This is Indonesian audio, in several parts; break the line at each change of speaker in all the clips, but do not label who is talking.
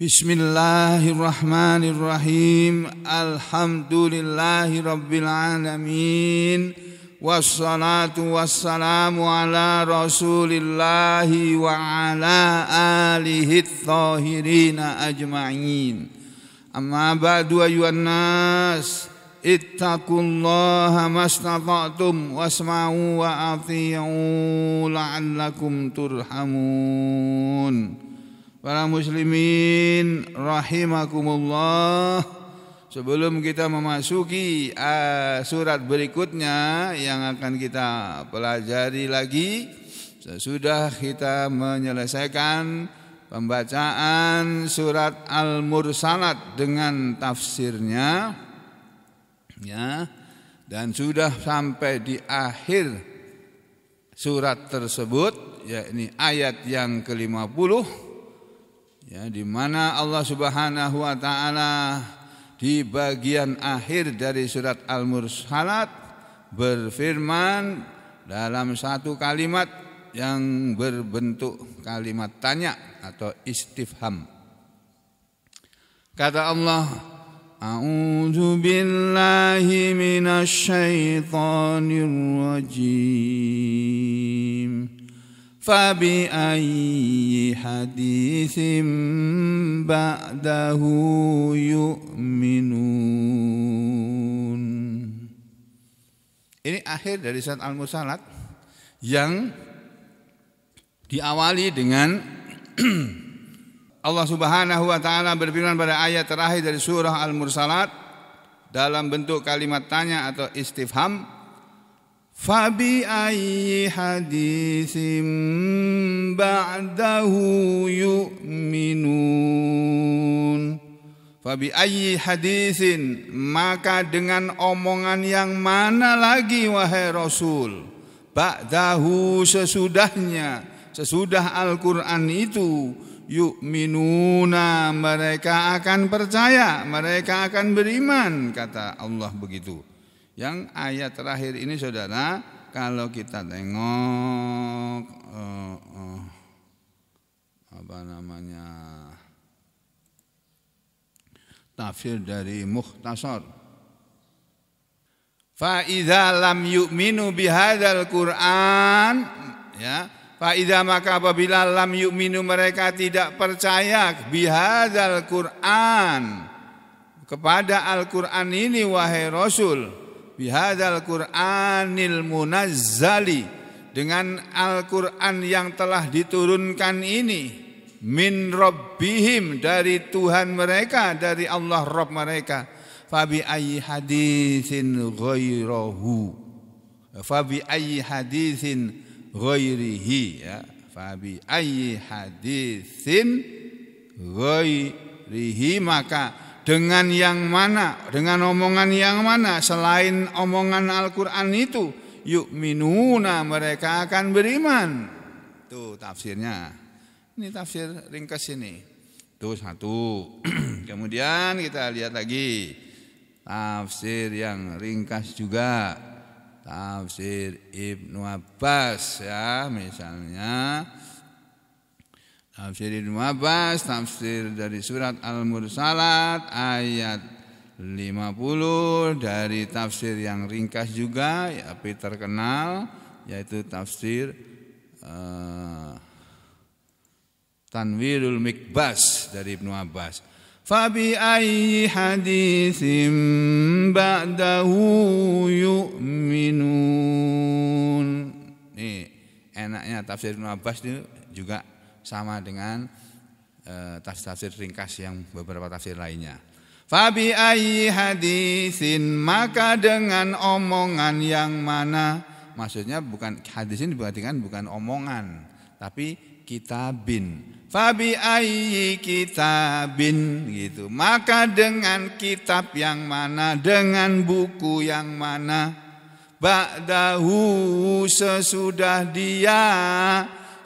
Bismillahirrahmanirrahim. Alhamdulillahi rabbil Wassalatu wassalamu ala rasulillahi wa ala alihi thahirina ajma'in. Amma ba'du ayuhan nas. Ittaqullaha mastata'tum wasma'u wa ati'u la'allakum turhamun. Para muslimin rahimakumullah Sebelum kita memasuki eh, surat berikutnya yang akan kita pelajari lagi Sesudah kita menyelesaikan pembacaan surat Al-Mursalat dengan tafsirnya ya dan sudah sampai di akhir surat tersebut yakni ayat yang ke-50 ya di mana Allah Subhanahu wa taala di bagian akhir dari surat Al-Mursalat berfirman dalam satu kalimat yang berbentuk kalimat tanya atau istifham. Kata Allah, A'udzu billahi minasy syaithanir rajim. فبأي حديث بعده يؤمنون Ini akhir dari surat Al-Musalat yang diawali dengan Allah Subhanahu wa taala berfirman pada ayat terakhir dari surah Al-Mursalat dalam bentuk kalimat tanya atau istifham فبأي حديث بعده يؤمنون ayi hadisin Maka dengan omongan yang mana lagi wahai Rasul Ba'dahu sesudahnya Sesudah Al-Quran itu Yu'minuna mereka akan percaya Mereka akan beriman Kata Allah begitu yang ayat terakhir ini saudara, kalau kita tengok uh, uh, apa namanya tafsir dari Mukhtasar. Fa idza lam yu'minu bihadzal Qur'an ya fa idza maka apabila lam yu'minu mereka tidak percaya bihadzal Qur'an kepada Al-Qur'an ini wahai Rasul bihadzal Qur'anil munazzali dengan Al-Qur'an yang telah diturunkan ini min rabbihim dari Tuhan mereka dari Allah Rabb mereka fabi ayyi hadisin ghairahu fabi ayyi hadisin ghairihi ya fabi ayyi hadisin ghairihi maka dengan yang mana, dengan omongan yang mana selain omongan Al-Qur'an itu yuk minuna mereka akan beriman. Tuh tafsirnya. Ini tafsir ringkas ini. Tuh satu. Kemudian kita lihat lagi tafsir yang ringkas juga. Tafsir Ibnu Abbas ya misalnya Tafsir Ibnu Abbas, tafsir dari surat Al-Mursalat ayat 50 dari tafsir yang ringkas juga ya, tapi terkenal yaitu tafsir uh, Tanwirul Mikbas dari Ibnu Abbas. Fabi ayyi haditsim ba'dahu yu'minun. Nih, enaknya tafsir Ibnu Abbas itu juga sama dengan eh, tafsir-tafsir ringkas yang beberapa tafsir lainnya. Fabi ayi hadisin maka dengan omongan yang mana? Maksudnya bukan hadis ini kan bukan omongan, tapi kitabin. Fabi ayi kitabin gitu. Maka dengan kitab yang mana, dengan buku yang mana? Ba'dahu sesudah dia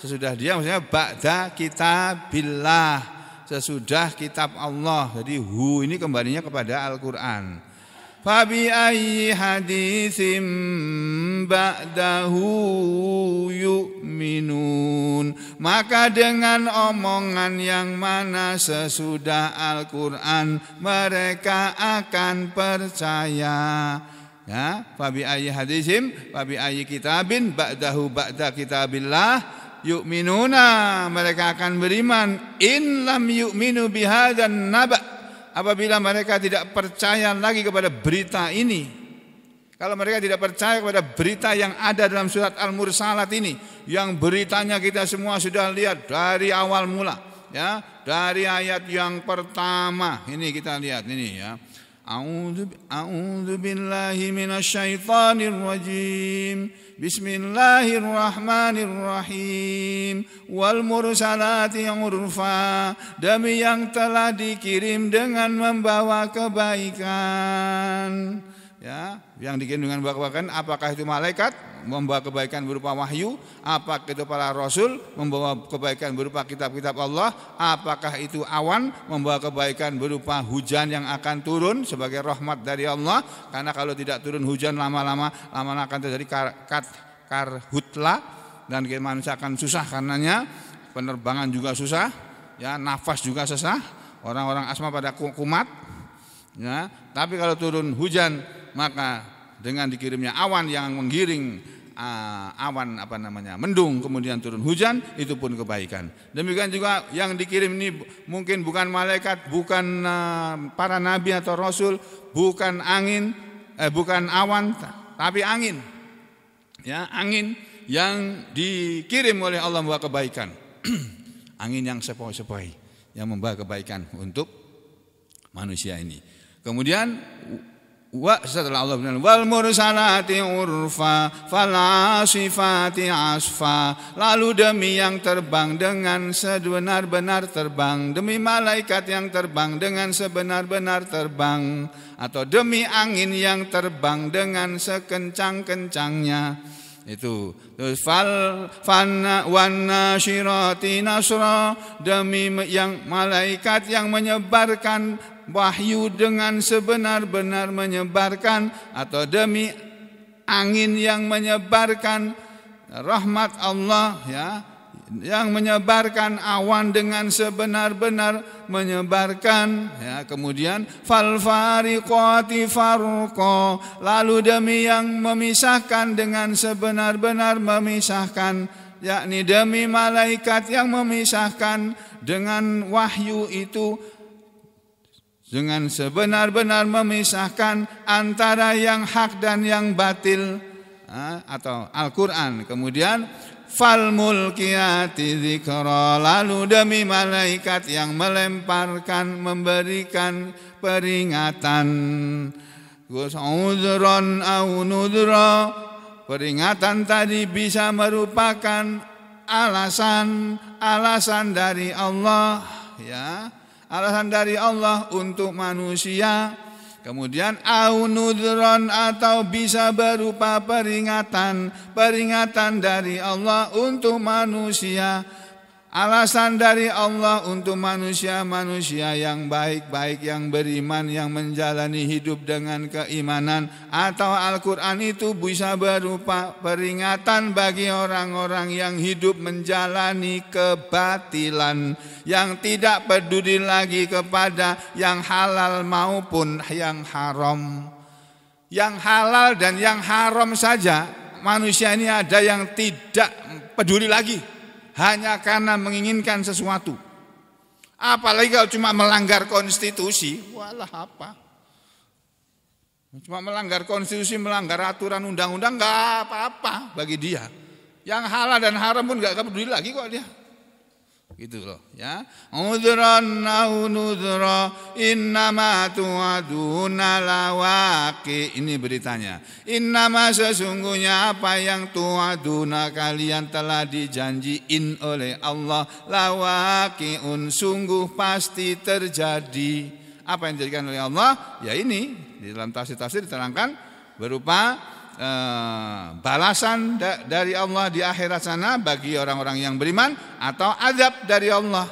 sesudah dia maksudnya ba'da kitabillah sesudah kitab Allah jadi hu ini kembalinya kepada Al-Qur'an Fabi ayyi hadisim ba'dahu yu'minun Maka dengan omongan yang mana sesudah Al-Quran Mereka akan percaya Ya, fabi ayyi hadisim, fabi ayyi kitabin ba'dahu ba'da kitabillah Yuk yu'minuna mereka akan beriman in lam yu'minu dan naba apabila mereka tidak percaya lagi kepada berita ini kalau mereka tidak percaya kepada berita yang ada dalam surat Al-Mursalat ini yang beritanya kita semua sudah lihat dari awal mula ya dari ayat yang pertama ini kita lihat ini ya أعوذ بالله من الشيطان الرجيم بسم الله الرحمن الرحيم والمرسلات urfa demi yang telah dikirim dengan membawa kebaikan ya yang membawa bahkan apakah itu malaikat membawa kebaikan berupa wahyu apakah itu para rasul membawa kebaikan berupa kitab-kitab Allah apakah itu awan membawa kebaikan berupa hujan yang akan turun sebagai rahmat dari Allah karena kalau tidak turun hujan lama-lama lama akan terjadi kar, kar, karhutla dan manusia akan susah karenanya penerbangan juga susah ya nafas juga susah orang-orang asma pada kumat ya tapi kalau turun hujan maka dengan dikirimnya awan yang menggiring uh, awan apa namanya mendung kemudian turun hujan itu pun kebaikan demikian juga yang dikirim ini mungkin bukan malaikat bukan uh, para nabi atau rasul bukan angin eh, bukan awan tapi angin ya angin yang dikirim oleh Allah membawa kebaikan angin yang sepoi-sepoi yang membawa kebaikan untuk manusia ini kemudian وأسد العظم والمرسلات urfa falasifati asfa lalu demi yang terbang dengan sebenar-benar terbang demi malaikat yang terbang dengan sebenar-benar terbang atau demi angin yang terbang dengan sekencang-kencangnya itu terus fal fana wana shirati nasra demi yang malaikat yang menyebarkan wahyu dengan sebenar-benar menyebarkan atau demi angin yang menyebarkan rahmat Allah ya yang menyebarkan awan dengan sebenar-benar menyebarkan ya kemudian fal fariqati farqa lalu demi yang memisahkan dengan sebenar-benar memisahkan yakni demi malaikat yang memisahkan dengan wahyu itu dengan sebenar-benar memisahkan antara yang hak dan yang batil atau Al-Qur'an. Kemudian fal mulkiyati dzikra lalu demi malaikat yang melemparkan memberikan peringatan uzron au nudra peringatan tadi bisa merupakan alasan alasan dari Allah ya Alasan dari Allah untuk manusia. Kemudian aunudron atau bisa berupa peringatan, peringatan dari Allah untuk manusia Alasan dari Allah untuk manusia-manusia yang baik-baik, yang beriman, yang menjalani hidup dengan keimanan atau Al-Quran itu bisa berupa peringatan bagi orang-orang yang hidup menjalani kebatilan, yang tidak peduli lagi kepada yang halal maupun yang haram. Yang halal dan yang haram saja, manusia ini ada yang tidak peduli lagi hanya karena menginginkan sesuatu. Apalagi kalau cuma melanggar konstitusi, walah apa. Cuma melanggar konstitusi, melanggar aturan undang-undang, nggak apa-apa bagi dia. Yang halal dan haram pun nggak peduli lagi kok dia gitu loh ya udhran au nudhra innama tu'aduna lawaki ini beritanya innama sesungguhnya apa yang tu'aduna kalian telah dijanjiin oleh Allah un sungguh pasti terjadi apa yang dijadikan oleh Allah ya ini di dalam tafsir-tafsir diterangkan berupa Eh, balasan dari Allah di akhirat sana bagi orang-orang yang beriman atau azab dari Allah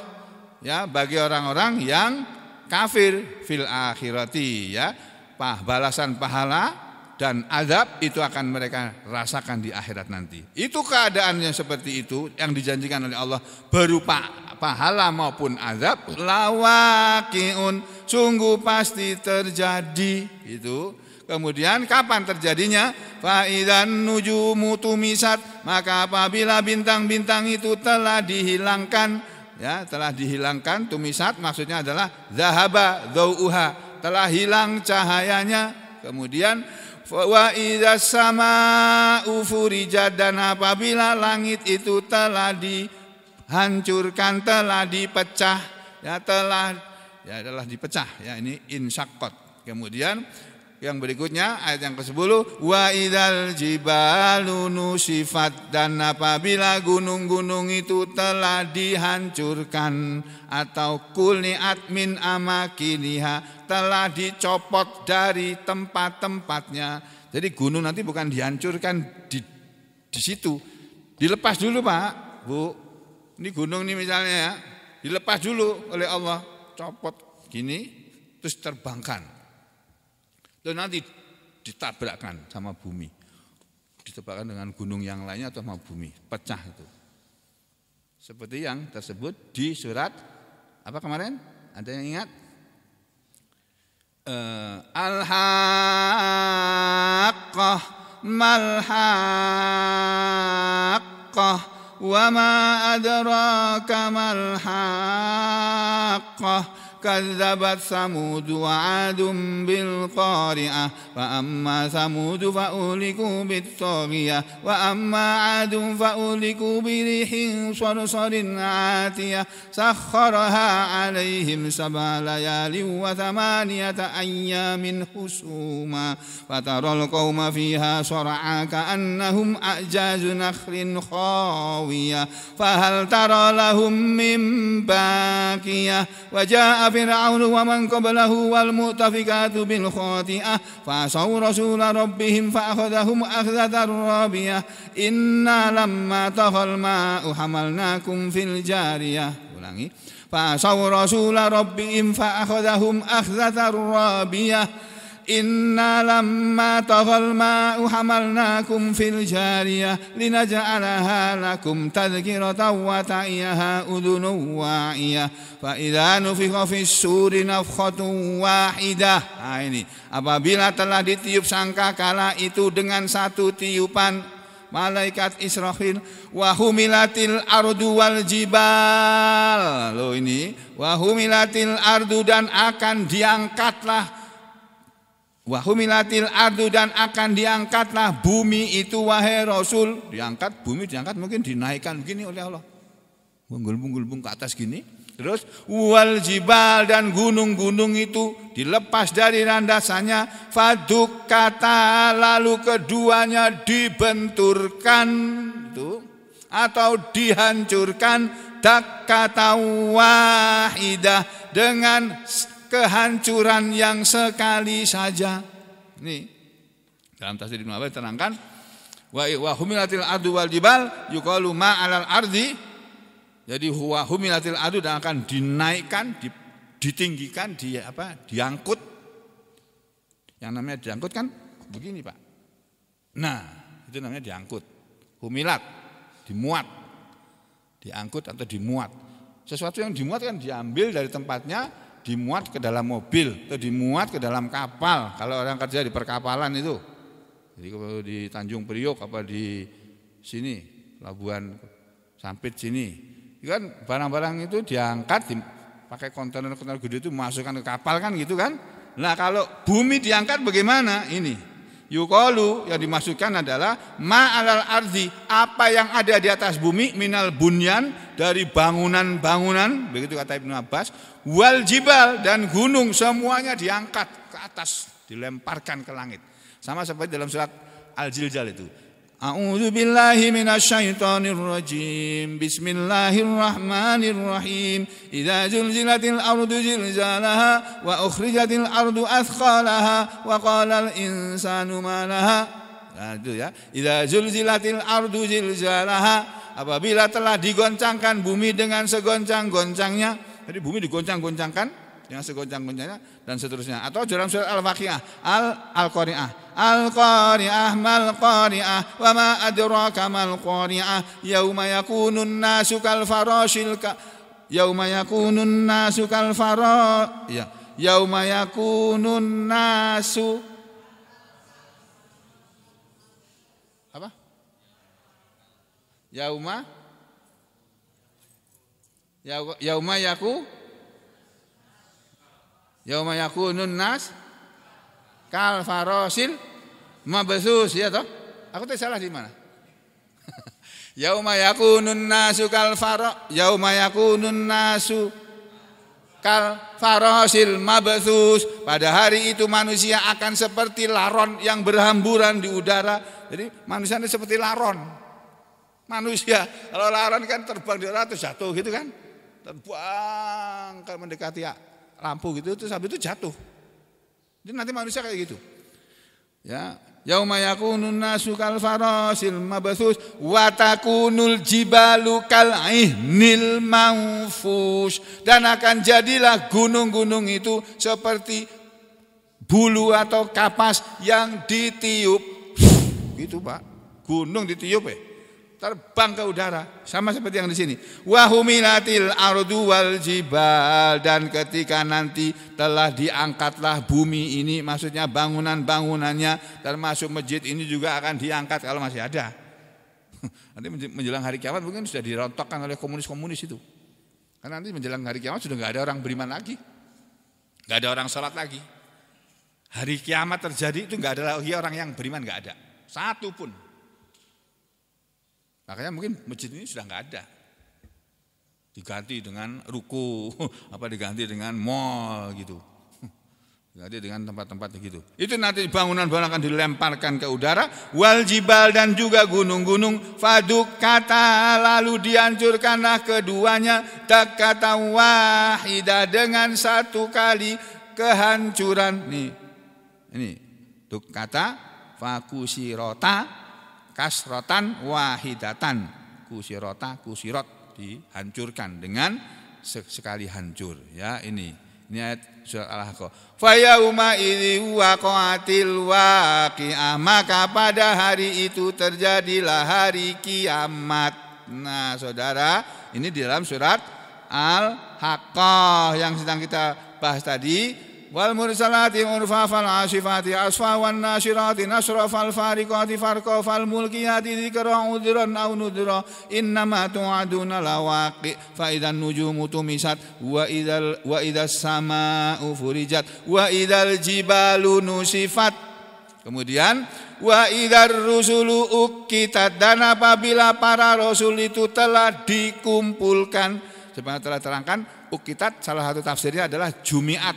ya bagi orang-orang yang kafir fil akhirati ya pah balasan pahala dan azab itu akan mereka rasakan di akhirat nanti. Itu keadaannya seperti itu yang dijanjikan oleh Allah berupa pahala maupun azab lawakiun sungguh pasti terjadi itu Kemudian kapan terjadinya? Fa'idan nujumu tumisat, maka apabila bintang-bintang itu telah dihilangkan, ya, telah dihilangkan tumisat maksudnya adalah zahaba dzauha, telah hilang cahayanya. Kemudian wa sama samaa'u dan apabila langit itu telah dihancurkan, telah dipecah, ya telah ya telah dipecah ya ini insakot Kemudian yang berikutnya ayat yang ke-10 wa idal jibalu nusifat dan apabila gunung-gunung itu telah dihancurkan atau kuliat min amakiniha telah dicopot dari tempat-tempatnya. Jadi gunung nanti bukan dihancurkan di di situ. Dilepas dulu, Pak. Bu. Ini gunung nih misalnya ya. Dilepas dulu oleh Allah, copot gini terus terbangkan Terus nanti ditabrakkan sama bumi. Ditabrakkan dengan gunung yang lainnya atau sama bumi, pecah itu. Seperti yang tersebut di surat apa kemarin? Ada yang ingat? Uh, Al-haqqah mal-haqqah wa ma adraka mal-haqqah كذبت ثمود وعاد بالقارعة فأما ثمود فأهلكوا بالطاغية وأما عاد فأهلكوا بريح صرصر عاتية سخرها عليهم سبع ليال وثمانية أيام حسوما فترى القوم فيها صرعا كأنهم أعجاز نخل خاوية فهل ترى لهم من باقية وجاء فرعون ومن قبله والمؤتفكات بالخاطئة فعصوا رسول ربهم فأخذهم أخذة رابية إنا لما طغى الماء حملناكم في الجارية فعصوا رسول ربهم فأخذهم أخذة رابية إنا لما طغى الماء حملناكم في الجارية لنجعلها لكم تذكرة وتعيها أذن واعية فإذا نفخ في السور نفخة واحدة nah ini apabila telah ditiup sangka kala itu dengan satu tiupan malaikat Israfil wahumilatil ardu wal jibal lo ini wahumilatil ardu dan akan diangkatlah Wahumilatil ardu dan akan diangkatlah bumi itu wahai Rasul. Diangkat, bumi diangkat mungkin dinaikkan begini oleh Allah. Bunggul-bunggul ke atas gini. Terus wal jibal dan gunung-gunung itu dilepas dari landasannya. Faduk kata lalu keduanya dibenturkan. Itu. Atau dihancurkan. Tak kata wahidah dengan kehancuran yang sekali saja. Nih. Dalam tafsir Ibnu Abbas terangkan wa wa humilatil ardu wal jibal yuqalu ma 'alal ardi jadi huwa humilatil ardu dan akan dinaikkan ditinggikan di apa diangkut yang namanya diangkut kan begini Pak nah itu namanya diangkut humilat dimuat diangkut atau dimuat sesuatu yang dimuat kan diambil dari tempatnya dimuat ke dalam mobil atau dimuat ke dalam kapal kalau orang kerja di perkapalan itu jadi kalau di Tanjung Priok apa di sini Labuan Sampit sini itu kan barang-barang itu diangkat pakai kontainer-kontainer gede itu masukkan ke kapal kan gitu kan nah kalau bumi diangkat bagaimana ini yukolu yang dimasukkan adalah ma'alal ardi apa yang ada di atas bumi minal bunyan dari bangunan-bangunan, begitu kata Ibnu Abbas, wal jibal dan gunung semuanya diangkat ke atas, dilemparkan ke langit. Sama seperti dalam surat Al-Jiljal itu. A'udzu billahi minasyaitonir rajim. Bismillahirrahmanirrahim. Idza zulzilatil ardu zilzalaha wa ukhrijatil ardu athqalaha wa qala al insanu ma laha Nah, itu ya. Idza zulzilatil ardu zilzalaha. Apabila telah digoncangkan bumi dengan segoncang-goncangnya. Jadi bumi digoncang-goncangkan dengan segoncang-goncangnya dan seterusnya. Atau dalam surat Al-Waqiah, Al-Al-Qari'ah. Al-Qari'ah mal qari'ah wa ma adraka mal qari'ah yauma yakunun nasu kal farashil ka yauma yakunun nasu kal fara ya yauma yakunun nasu Yauma Yauma yaku Yauma yaku Nunnas, kal farosil mabesus ya toh. Aku tadi salah di mana? Yauma yakunun nasu kal faro yauma yakunun nasu kal farosil mabesus Pada hari itu manusia akan seperti laron yang berhamburan di udara. Jadi manusia ini seperti laron manusia. Kalau laran kan terbang di atas jatuh gitu kan. Terbang kalau mendekati ya, lampu gitu itu sampai itu jatuh. Jadi nanti manusia kayak gitu. Ya, yauma yakunun nasu kal farasil mabthus wa takunul jibalu kal ihnil manfush dan akan jadilah gunung-gunung itu seperti bulu atau kapas yang ditiup. Gitu, Pak. Gunung ditiup ya. Eh? terbang ke udara sama seperti yang di sini wahumilatil ardu wal jibal dan ketika nanti telah diangkatlah bumi ini maksudnya bangunan-bangunannya termasuk masjid ini juga akan diangkat kalau masih ada nanti menjelang hari kiamat mungkin sudah dirontokkan oleh komunis-komunis itu karena nanti menjelang hari kiamat sudah nggak ada orang beriman lagi nggak ada orang sholat lagi hari kiamat terjadi itu nggak ada lagi orang yang beriman nggak ada satu pun Makanya mungkin masjid ini sudah nggak ada. Diganti dengan ruko, apa diganti dengan mall gitu. Diganti dengan tempat-tempat gitu. Itu nanti bangunan-bangunan akan dilemparkan ke udara. Wal jibal dan juga gunung-gunung. Faduk kata lalu dihancurkanlah keduanya. Tak kata wahida dengan satu kali kehancuran. Nih, ini. Tuk kata fakusirota kasrotan wahidatan kusirota kusirot dihancurkan dengan sekali hancur ya ini ini ayat surat Al-Haqqah. Fa yauma idzi wa waqi'ah maka pada hari itu terjadilah hari kiamat. Nah, Saudara, ini di dalam surat Al-Haqqah yang sedang kita bahas tadi والمرسلات عرفا فالعاشفات عصفا والناشرات نشرا فالفارقات فرقا فالملكيات ذكرا عذرا أو نذرا إنما توعدون لواقع فإذا النجوم تمست وإذا, وإذا السماء فرجت وإذا الجبال نسفت Kemudian wa idar rusulu ukitat dan apabila para rasul itu telah dikumpulkan sebenarnya telah terangkan ukitat salah satu tafsirnya adalah jumiat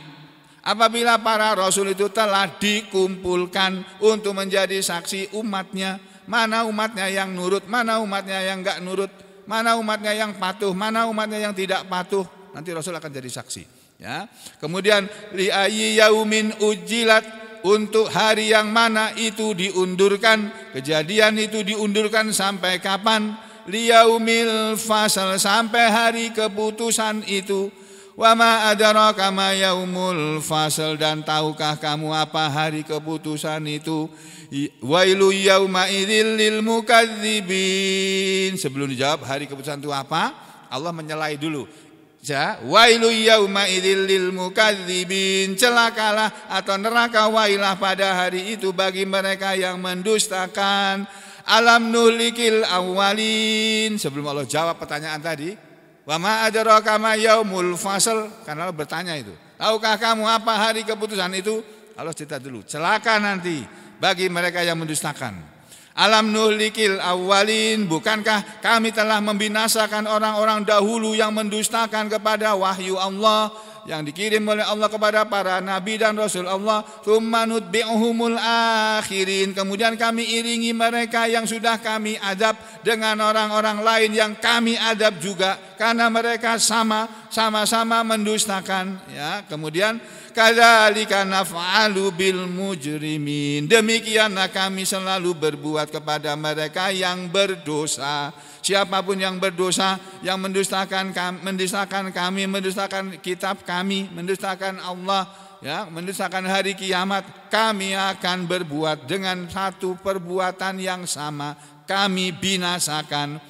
Apabila para rasul itu telah dikumpulkan untuk menjadi saksi umatnya, mana umatnya yang nurut, mana umatnya yang enggak nurut, mana umatnya yang patuh, mana umatnya yang tidak patuh, nanti rasul akan jadi saksi. Ya. Kemudian liayi yaumin ujilat untuk hari yang mana itu diundurkan kejadian itu diundurkan sampai kapan liyaumil fasal sampai hari keputusan itu Wa ma adraka ma yaumul fasl dan tahukah kamu apa hari keputusan itu? Wailu yauma idzil lil mukadzibin. Sebelum dijawab hari keputusan itu apa? Allah menyelai dulu. Ya, wailu yauma idzil lil mukadzibin. Celakalah atau neraka wailah pada hari itu bagi mereka yang mendustakan. Alam nuhlikil awalin. Sebelum Allah jawab pertanyaan tadi, Wa ma adraka ma yaumul fasl. Karena Allah bertanya itu. Tahukah kamu apa hari keputusan itu? Allah cerita dulu. Celaka nanti bagi mereka yang mendustakan. Alam nuhlikil awalin Bukankah kami telah membinasakan orang-orang dahulu yang mendustakan kepada wahyu Allah Yang dikirim oleh Allah kepada para nabi dan rasul Allah Thumma nutbi'uhumul akhirin Kemudian kami iringi mereka yang sudah kami adab Dengan orang-orang lain yang kami adab juga karena mereka sama sama-sama mendustakan ya kemudian kadzalika naf'alu bil mujrimin demikianlah kami selalu berbuat kepada mereka yang berdosa siapapun yang berdosa yang mendustakan kami, mendustakan kami mendustakan kitab kami mendustakan Allah ya mendustakan hari kiamat kami akan berbuat dengan satu perbuatan yang sama kami binasakan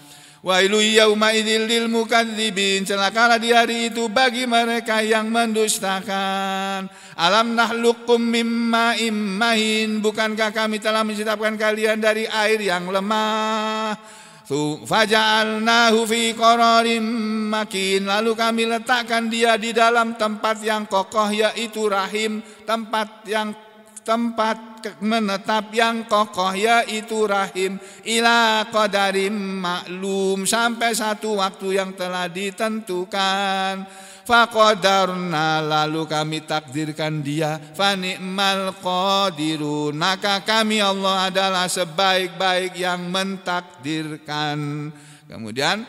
Wa Wailu yaumaidil lil mukadzibin celakalah di hari itu bagi mereka yang mendustakan alam nahlukum mimma immahin bukankah kami telah menciptakan kalian dari air yang lemah faja'alnahu fi qararin makin lalu kami letakkan dia di dalam tempat yang kokoh yaitu rahim tempat yang tempat menetap yang kokoh yaitu rahim ila qadarim maklum sampai satu waktu yang telah ditentukan Fakodarna lalu kami takdirkan dia fani'mal qadiru Naka kami Allah adalah sebaik-baik yang mentakdirkan kemudian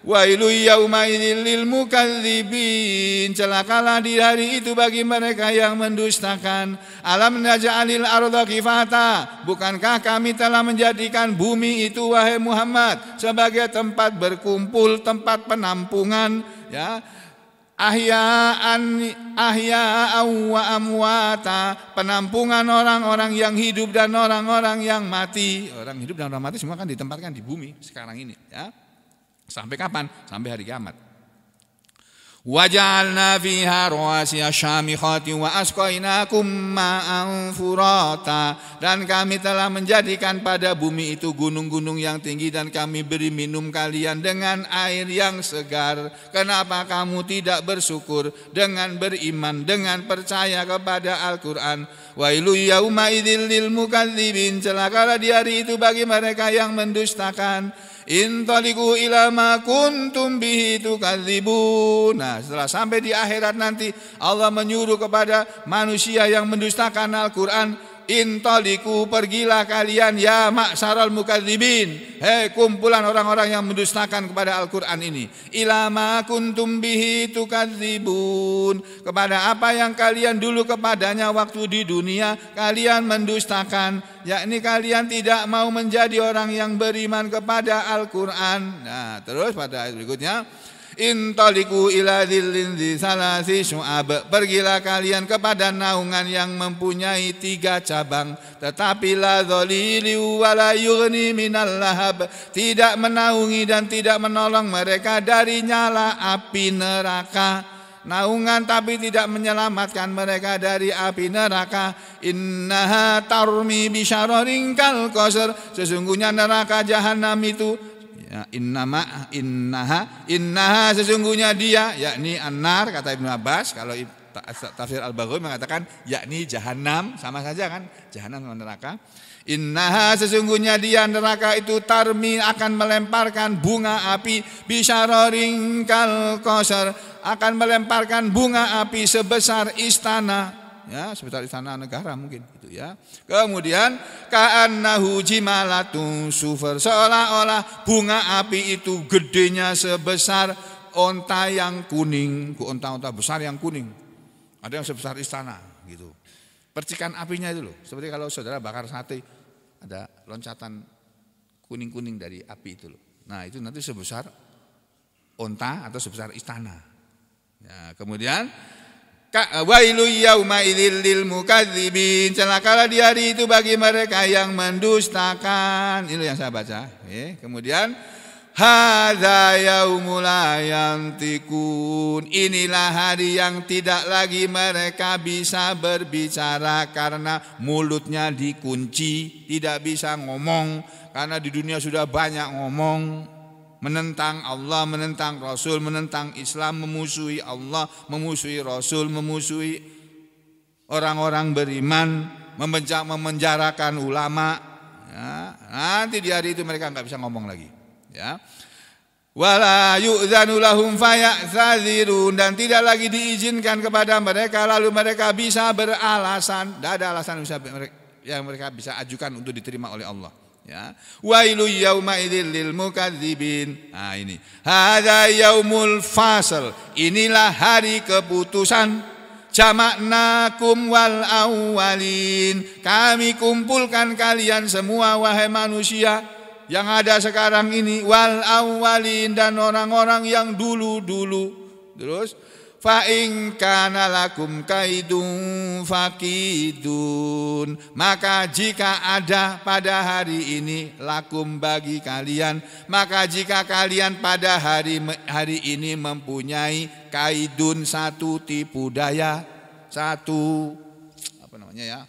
Wailu yaumaidil lil mukadzibin celakalah di hari itu bagi mereka yang mendustakan alam naj'alil arda kifata bukankah kami telah menjadikan bumi itu wahai Muhammad sebagai tempat berkumpul tempat penampungan ya ahya'an ahya'an wa amwata penampungan orang-orang yang hidup dan orang-orang yang mati orang hidup dan orang mati semua kan ditempatkan di bumi sekarang ini ya Sampai kapan? Sampai hari kiamat. Wajalna fiha rawasiya syamikhati wa asqainakum ma'an furata dan kami telah menjadikan pada bumi itu gunung-gunung yang tinggi dan kami beri minum kalian dengan air yang segar kenapa kamu tidak bersyukur dengan beriman dengan percaya kepada Al-Qur'an wailu yauma idzil lil mukadzibin celakalah di hari itu bagi mereka yang mendustakan Intaliku ila kuntum bihi tukadzibun. Nah, setelah sampai di akhirat nanti Allah menyuruh kepada manusia yang mendustakan Al-Qur'an Intoliku pergilah kalian ya ma'syaral mukadzibin. Hei kumpulan orang-orang yang mendustakan kepada Al-Qur'an ini. Ilama kuntum bihi tukadzibun. Kepada apa yang kalian dulu kepadanya waktu di dunia kalian mendustakan, yakni kalian tidak mau menjadi orang yang beriman kepada Al-Qur'an. Nah, terus pada ayat berikutnya Intoliku ila dhillin di salasi syu'ab Pergilah kalian kepada naungan yang mempunyai tiga cabang Tetapi la dholili la yughni minal lahab Tidak menaungi dan tidak menolong mereka dari nyala api neraka naungan tapi tidak menyelamatkan mereka dari api neraka innaha tarmi bisyararin kal qasr sesungguhnya neraka jahanam itu ya, innama innaha innaha sesungguhnya dia yakni annar kata Ibnu Abbas kalau tafsir Al-Baghawi mengatakan yakni jahanam sama saja kan jahanam sama neraka innaha sesungguhnya dia neraka itu tarmi akan melemparkan bunga api bisyararin kal akan melemparkan bunga api sebesar istana ya sebesar istana negara mungkin gitu ya. Kemudian ka'annahu jimalatun sufer seolah-olah bunga api itu gedenya sebesar onta yang kuning, onta-onta besar yang kuning. Ada yang sebesar istana gitu. Percikan apinya itu loh, seperti kalau saudara bakar sate ada loncatan kuning-kuning dari api itu loh. Nah, itu nanti sebesar onta atau sebesar istana. Ya, kemudian Wailul yauma lil mukadzibin. Celakalah di hari itu bagi mereka yang mendustakan. Ini yang saya baca. Kemudian Hadza yaumul tikun Inilah hari yang tidak lagi mereka bisa berbicara karena mulutnya dikunci, tidak bisa ngomong karena di dunia sudah banyak ngomong menentang Allah, menentang Rasul, menentang Islam, memusuhi Allah, memusuhi Rasul, memusuhi orang-orang beriman, memenjak, memenjarakan ulama. Ya, nanti di hari itu mereka nggak bisa ngomong lagi. Ya. Wala yuzanulahum dan tidak lagi diizinkan kepada mereka lalu mereka bisa beralasan. Tidak ada alasan yang mereka bisa ajukan untuk diterima oleh Allah ya wailu yauma lil mukadzibin ah ini hadza yaumul fasl inilah hari keputusan Jama'nakum wal awwalin kami kumpulkan kalian semua wahai manusia yang ada sekarang ini wal awwalin dan orang-orang yang dulu-dulu terus in kana lakum kaidun fakidun Maka jika ada pada hari ini lakum bagi kalian Maka jika kalian pada hari hari ini mempunyai kaidun satu tipu daya Satu apa namanya ya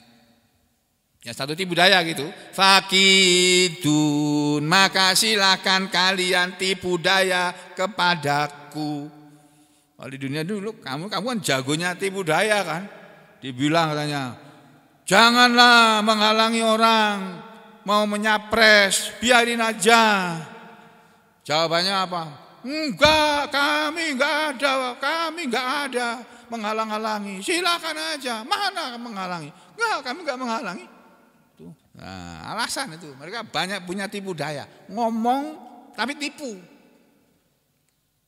Ya satu tipu daya gitu. Fakidun, maka silakan kalian tipu daya kepadaku. Kalau di dunia dulu kamu kamu kan jagonya tipu daya kan. Dibilang katanya, "Janganlah menghalangi orang mau menyapres, biarin aja." Jawabannya apa? Enggak, kami enggak ada, kami enggak ada menghalang-halangi. Silakan aja. Mana menghalangi? Enggak, kami enggak menghalangi. Nah, alasan itu. Mereka banyak punya tipu daya. Ngomong tapi tipu.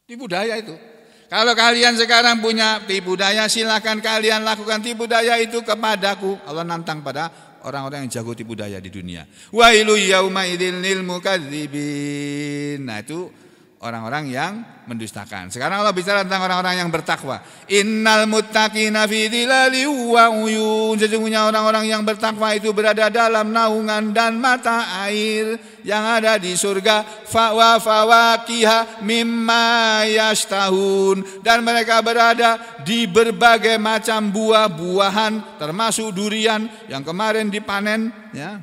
Tipu daya itu. Kalau kalian sekarang punya tipu daya, silakan kalian lakukan tipu daya itu kepadaku. Allah nantang pada orang-orang yang jago tipu daya di dunia. Wa yauma idil lil mukadzibin. Nah itu orang-orang yang mendustakan. Sekarang Allah bicara tentang orang-orang yang bertakwa. Innal muttaqina fi dhilali wa uyun. Sesungguhnya orang-orang yang bertakwa itu berada dalam naungan dan mata air yang ada di surga. Fa wa fawaqiha mimma yashtahun. Dan mereka berada di berbagai macam buah-buahan termasuk durian yang kemarin dipanen ya.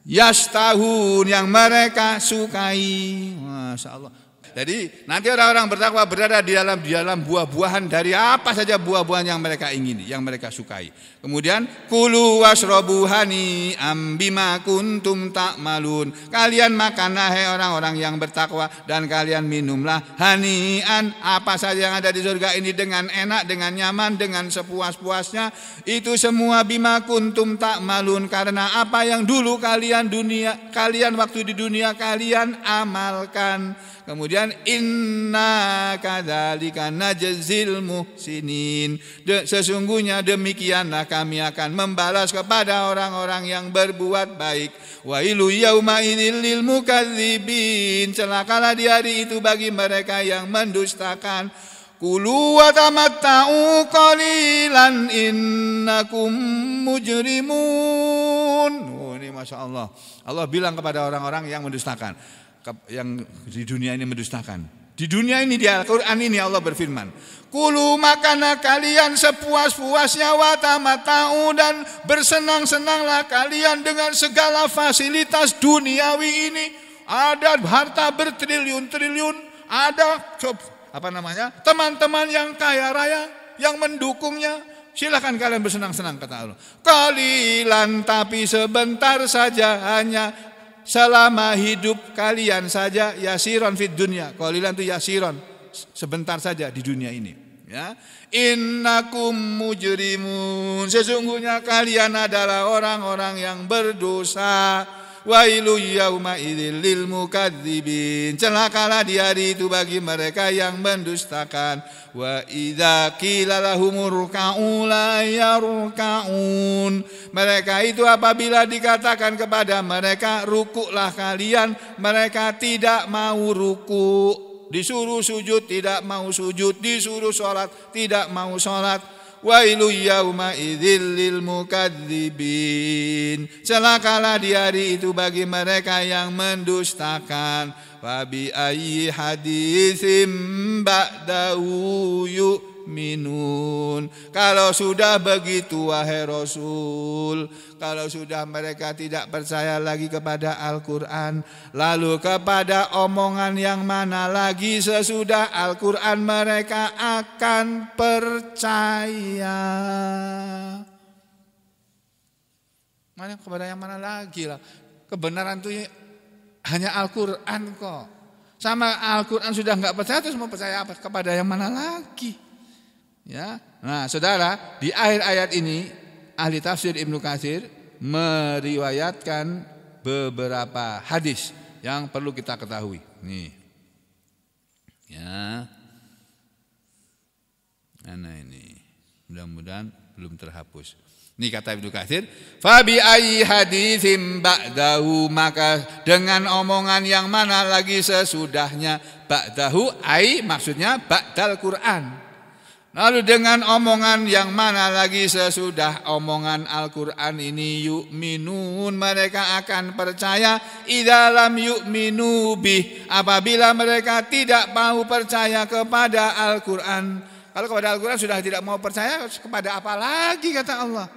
Yastahun yang mereka sukai. Masya Allah jadi nanti orang-orang bertakwa berada di dalam di dalam buah-buahan dari apa saja buah-buahan yang mereka ingini, yang mereka sukai. Kemudian kulu wasrobuhani ambima kuntum tak malun. Kalian makanlah hei orang-orang yang bertakwa dan kalian minumlah hanian apa saja yang ada di surga ini dengan enak, dengan nyaman, dengan sepuas-puasnya. Itu semua bima kuntum tak malun karena apa yang dulu kalian dunia kalian waktu di dunia kalian amalkan Kemudian inna kadzalika najzil muhsinin. De, sesungguhnya demikianlah kami akan membalas kepada orang-orang yang berbuat baik. Wa ilu yauma lil mukadzibin. Celakalah di hari itu bagi mereka yang mendustakan. Kulu wa tamatta'u qalilan innakum mujrimun. Oh, ini Masya Allah. Allah bilang kepada orang-orang yang mendustakan yang di dunia ini mendustakan. Di dunia ini di Al-Quran ini Allah berfirman Kulu makanan kalian sepuas-puasnya watamata'u dan bersenang-senanglah kalian dengan segala fasilitas duniawi ini Ada harta bertriliun-triliun Ada apa namanya teman-teman yang kaya raya yang mendukungnya Silahkan kalian bersenang-senang kata Allah Kalilan tapi sebentar saja hanya selama hidup kalian saja yasiron fit dunia Kalilan itu yasiron sebentar saja di dunia ini. Ya. Innakum mujrimun. Sesungguhnya kalian adalah orang-orang yang berdosa. Wailu yauma lil mukadzibin. Celakalah di hari itu bagi mereka yang mendustakan. Wa idha kila lahumur la Mereka itu apabila dikatakan kepada mereka rukuklah kalian, mereka tidak mau ruku. Disuruh sujud tidak mau sujud, disuruh sholat tidak mau sholat Wailu yauma idzil lil mukadzibin. Celakalah di hari itu bagi mereka yang mendustakan. Fabi ayyi hadisim ba'dahu Minun Kalau sudah begitu wahai Rasul, kalau sudah mereka tidak percaya lagi kepada Al-Qur'an, lalu kepada omongan yang mana lagi sesudah Al-Qur'an mereka akan percaya. Mana kepada yang mana lagi lah. Kebenaran itu hanya Al-Quran kok. Sama Al-Quran sudah nggak percaya terus mau percaya apa? Kepada yang mana lagi? Ya. Nah, Saudara, di akhir ayat ini ahli tafsir Ibnu Katsir meriwayatkan beberapa hadis yang perlu kita ketahui. Nih. Ya. Mana ini? Mudah-mudahan belum terhapus. Ini kata Ibnu Katsir, "Fabi ayyi haditsin ba'dahu" maka dengan omongan yang mana lagi sesudahnya ba'dahu ai maksudnya ba'dal Quran. Lalu dengan omongan yang mana lagi sesudah omongan Al-Quran ini yuk minun mereka akan percaya di idalam yuk minubi apabila mereka tidak mau percaya kepada Al-Quran kalau kepada Al-Quran sudah tidak mau percaya kepada apa lagi kata Allah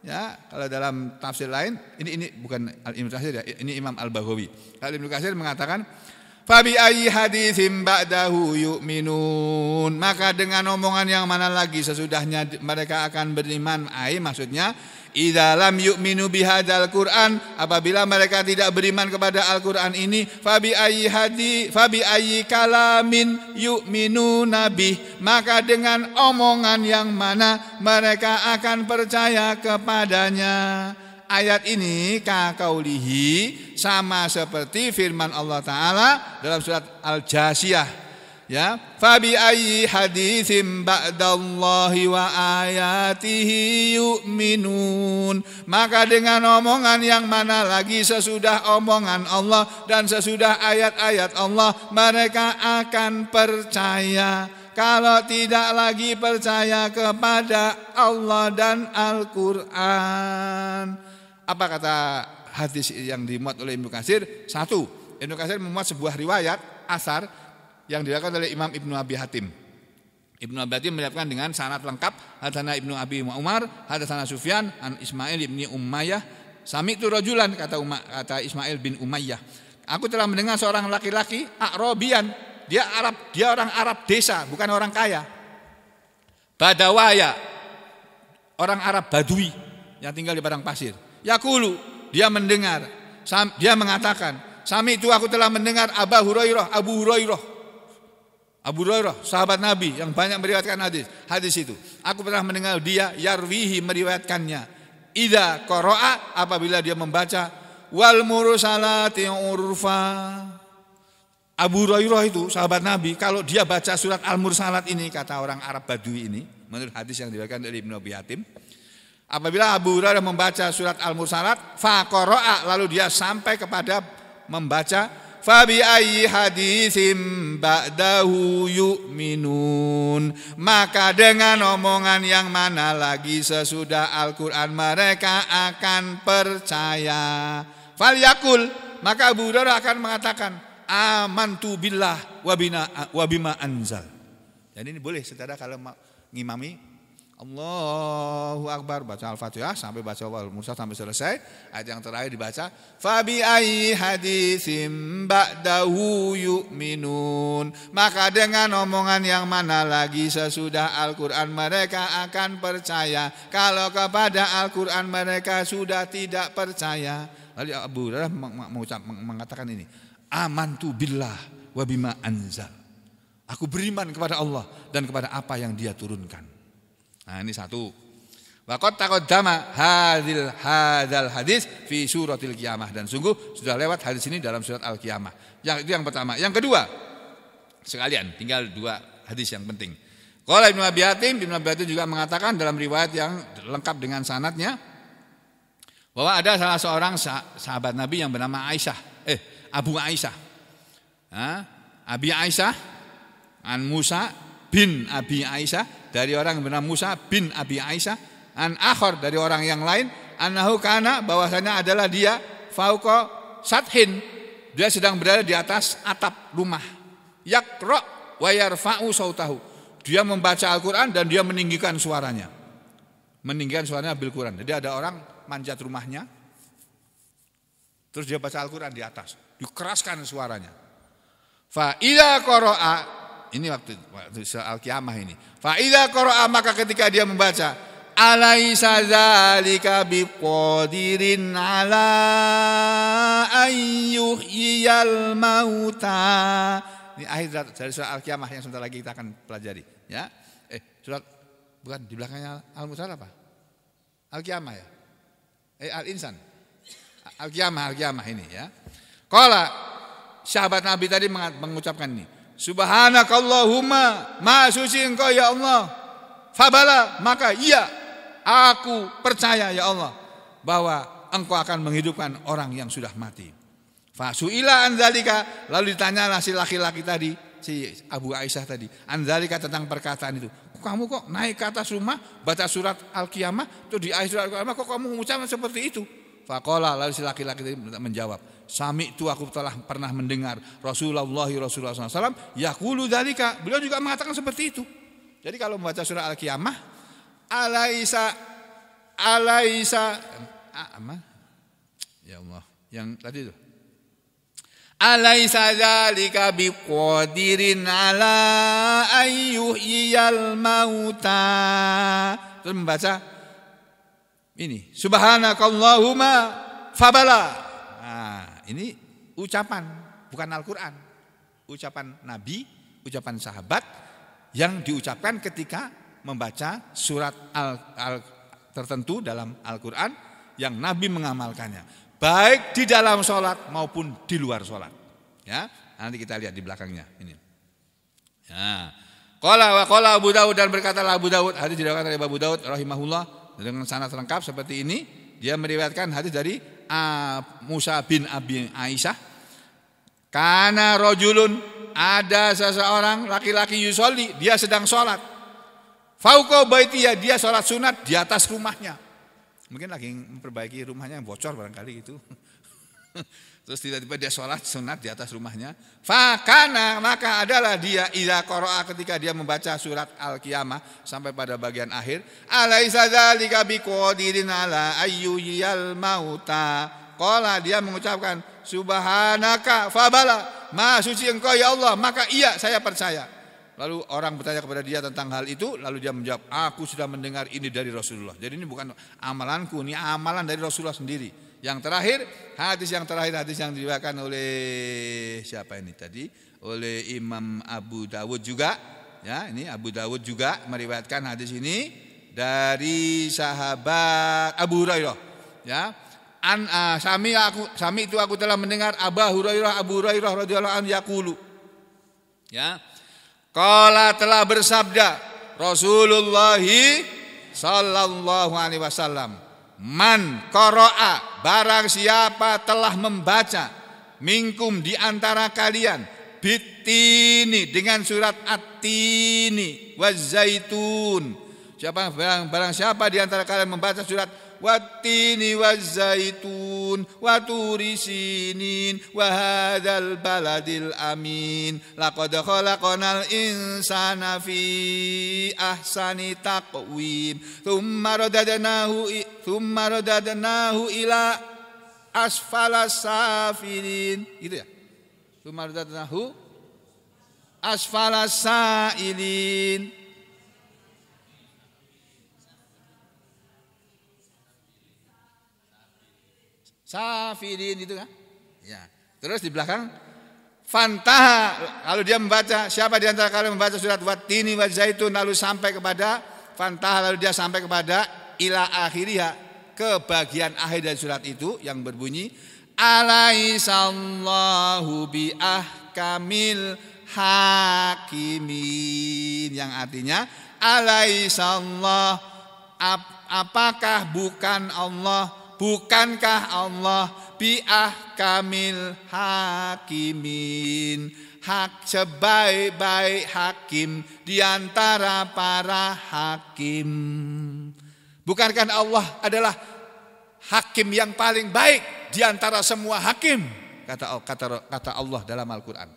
ya kalau dalam tafsir lain ini ini bukan Al-Imam ya ini Imam al bahawi Al-Imam Kasir mengatakan Fabi ayi haditsim ba'dahu Maka dengan omongan yang mana lagi sesudahnya mereka akan beriman? Ai maksudnya idalam yu'minu bihadal Qur'an apabila mereka tidak beriman kepada Al-Qur'an ini fabi ayi hadi fabi ayi kalamin yu'minu nabi maka dengan omongan yang mana mereka akan percaya kepadanya ayat ini kakaulihi sama seperti firman Allah taala dalam surat Al-Jasiyah ya fabi ayyi haditsin ba'dallahi wa ayatihi yu'minun maka dengan omongan yang mana lagi sesudah omongan Allah dan sesudah ayat-ayat Allah mereka akan percaya kalau tidak lagi percaya kepada Allah dan Al-Quran. Apa kata hadis yang dimuat oleh Ibnu Katsir? Satu, Ibnu Katsir memuat sebuah riwayat asar yang dilakukan oleh Imam Ibnu Abi Hatim. Ibnu Abi Hatim mendapatkan dengan sanad lengkap hadana Ibnu Abi Umar, hadana Sufyan an Ismail bin Umayyah, sami itu rojulan kata Umar, kata Ismail bin Umayyah. Aku telah mendengar seorang laki-laki Arabian, dia Arab, dia orang Arab desa, bukan orang kaya. Badawaya, orang Arab Badui yang tinggal di padang pasir. Yakulu, dia mendengar. Dia mengatakan, Sami itu aku telah mendengar Abu Hurairah, Abu Hurairah. Abu Hurairah, sahabat Nabi yang banyak meriwayatkan hadis. Hadis itu. Aku pernah mendengar dia yarwihi meriwayatkannya. Ida koroa apabila dia membaca wal yang urfa. Abu Hurairah itu sahabat Nabi kalau dia baca surat Al Mursalat ini kata orang Arab Badui ini menurut hadis yang diriwayatkan dari Ibnu Abi Hatim Apabila Abu Hurairah membaca surat Al-Mursalat, faqara'a lalu dia sampai kepada membaca fabi ayyi haditsin ba'dahu yu'minun. Maka dengan omongan yang mana lagi sesudah Al-Qur'an mereka akan percaya. Falyakul, maka Abu Hurairah akan mengatakan amantu billah wa wabima anzal. Jadi ini boleh saudara kalau ngimami Allahu Akbar baca Al-Fatihah sampai baca al Musa sampai selesai ayat yang terakhir dibaca fabi ayyi haditsim ba'dahu yu'minun maka dengan omongan yang mana lagi sesudah Al-Qur'an mereka akan percaya kalau kepada Al-Qur'an mereka sudah tidak percaya lalu Abu Hurairah mengucap mengatakan ini amantu billah wa bima anzal aku beriman kepada Allah dan kepada apa yang dia turunkan Nah ini satu. Wakot dama hadil hadal hadis fi suratil kiamah dan sungguh sudah lewat hadis ini dalam surat al kiamah. Yang itu yang pertama. Yang kedua sekalian tinggal dua hadis yang penting. Kalau Ibnu Abi Hatim, Ibnu Abi Hatim juga mengatakan dalam riwayat yang lengkap dengan sanatnya bahwa ada salah seorang sahabat Nabi yang bernama Aisyah, eh Abu Aisyah. Abi Aisyah an Musa bin Abi Aisyah dari orang bernama Musa bin Abi Aisyah an akhor dari orang yang lain annahu kana bahwasanya adalah dia fauqa sathin dia sedang berada di atas atap rumah yaqra wa yarfa'u sautahu dia membaca Al-Qur'an dan dia meninggikan suaranya meninggikan suaranya bil Qur'an jadi ada orang manjat rumahnya terus dia baca Al-Qur'an di atas dikeraskan suaranya fa idza qara'a ini waktu, waktu al kiamah ini. Fa'idha qara'a maka ketika dia membaca alaisa dzalika biqadirin ala ayyuhiyal mauta. Ini akhir dari surat Al-Qiyamah yang sebentar lagi kita akan pelajari, ya. Eh, surat bukan di belakangnya Al-Mursal apa? Al-Qiyamah ya. Eh, Al-Insan. Al-Qiyamah, Al-Qiyamah ini ya. Kala sahabat Nabi tadi mengucapkan ini. Subhanakallahumma ma suci engkau ya Allah Fabala maka iya Aku percaya ya Allah Bahwa engkau akan menghidupkan orang yang sudah mati Fasu'ila anzalika Lalu ditanyalah si laki-laki tadi Si Abu Aisyah tadi Anzalika tentang perkataan itu Kamu kok naik ke atas rumah Baca surat Al-Qiyamah tuh di akhir surat Al-Qiyamah Kok kamu mengucapkan seperti itu Fakola lalu si laki-laki tadi menjawab Sami itu aku telah pernah mendengar Rasulullah Rasulullah SAW Yakulu dalika Beliau juga mengatakan seperti itu Jadi kalau membaca surah Al-Qiyamah Alaisa Alaisa apa? Ya Allah Yang tadi itu Alaisa dzalika biqadirin ala iyal mauta. Terus membaca ini, subhanakallahumma fabala ini ucapan, bukan Al-Quran. Ucapan Nabi, ucapan sahabat yang diucapkan ketika membaca surat al, al, tertentu dalam Al-Quran yang Nabi mengamalkannya. Baik di dalam sholat maupun di luar sholat. Ya, nanti kita lihat di belakangnya ini. Ya. Kola wa kola Abu Daud dan berkata Abu Daud hadis diriwayatkan oleh Abu Daud rahimahullah dengan sanad lengkap seperti ini dia meriwayatkan hadis dari Musa bin Abi Aisyah karena rojulun ada seseorang laki-laki yusoli dia sedang sholat fauko baitiya dia sholat sunat di atas rumahnya mungkin lagi memperbaiki rumahnya yang bocor barangkali itu Terus tiba-tiba dia sholat sunat di atas rumahnya. Fakana maka adalah dia ila koro'a ketika dia membaca surat Al-Qiyamah sampai pada bagian akhir. Alaisa dzalika biqadirin ala yal mauta. Qala dia mengucapkan subhanaka fabala. ma suci engkau ya Allah, maka iya saya percaya. Lalu orang bertanya kepada dia tentang hal itu, lalu dia menjawab, aku sudah mendengar ini dari Rasulullah. Jadi ini bukan amalanku, ini amalan dari Rasulullah sendiri. Yang terakhir, hadis yang terakhir hadis yang diriwayatkan oleh siapa ini tadi? Oleh Imam Abu Dawud juga. Ya, ini Abu Dawud juga meriwayatkan hadis ini dari sahabat Abu Hurairah. Ya. An uh, sami aku sami itu aku telah mendengar Abu Hurairah Abu Hurairah radhiyallahu anhu yaqulu. Ya. kala telah bersabda Rasulullah sallallahu alaihi wasallam, "Man qara'a Barang siapa telah membaca mingkum di antara kalian bitini dengan surat at-tini wazaitun. Siapa barang, barang siapa di antara kalian membaca surat والتين والزيتون وتور سينين وهذا البلد الأمين لقد خلقنا الإنسان في أحسن تقويم ثم رددناه ثم رددناه إلى أسفل السافلين ثم رددناه أسفل السائلين sailin Safirin itu kan. Ya. Terus di belakang Fanta. kalau dia membaca siapa di antara kalian membaca surat watini wa zaitun lalu sampai kepada Fanta, lalu dia sampai kepada ila akhiriha ke bagian akhir dari surat itu yang berbunyi alaisallahu bi ahkamil hakimin yang artinya alaisallah ap, apakah bukan Allah bukankah Allah biah kamil hakimin hak sebaik-baik hakim diantara para hakim bukankah Allah adalah hakim yang paling baik diantara semua hakim kata kata kata Allah dalam Al-Qur'an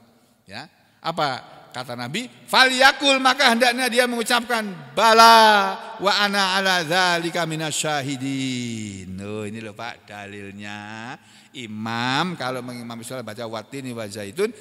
ya apa Kata Nabi, faliyakul maka hendaknya dia mengucapkan bala wa ana ala zalika minasyahidin. Oh, ini loh Pak dalilnya. Imam kalau mengimami salat baca watini wa zaitun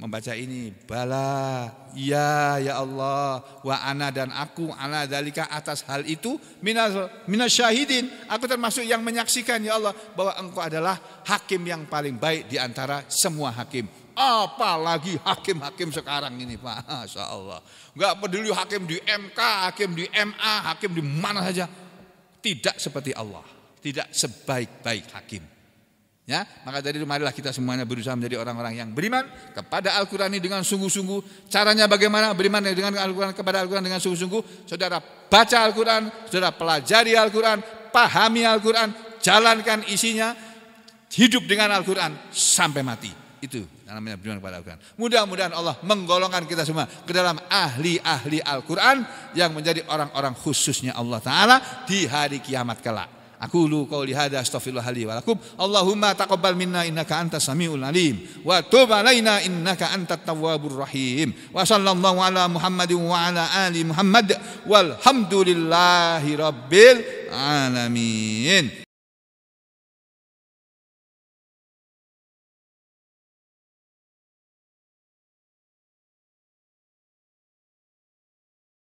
membaca ini bala ya ya Allah wa ana dan aku ala dzalika atas hal itu minas minasyahidin aku termasuk yang menyaksikan ya Allah bahwa engkau adalah hakim yang paling baik di antara semua hakim Apalagi hakim-hakim sekarang ini Pak. Masya Allah. Gak peduli hakim di MK, hakim di MA, hakim di mana saja. Tidak seperti Allah. Tidak sebaik-baik hakim. Ya, maka dari itu marilah kita semuanya berusaha menjadi orang-orang yang beriman kepada Al-Qur'an ini dengan sungguh-sungguh. Caranya bagaimana? Beriman dengan Al-Qur'an kepada Al-Qur'an dengan sungguh-sungguh. Saudara baca Al-Qur'an, saudara pelajari Al-Qur'an, pahami Al-Qur'an, jalankan isinya, hidup dengan Al-Qur'an sampai mati. Itu namanya beriman kepada Al-Quran. Mudah-mudahan Allah menggolongkan kita semua ke dalam ahli-ahli Al-Quran yang menjadi orang-orang khususnya Allah Ta'ala di hari kiamat kelak. Aku lu kau lihada Astaghfirullahaladzim. walakum. Allahumma taqabbal minna innaka anta samiul alim wa tub alaina innaka antat tawwabur rahim. Wa sallallahu ala Muhammadin wa ala ali Muhammad walhamdulillahi rabbil alamin.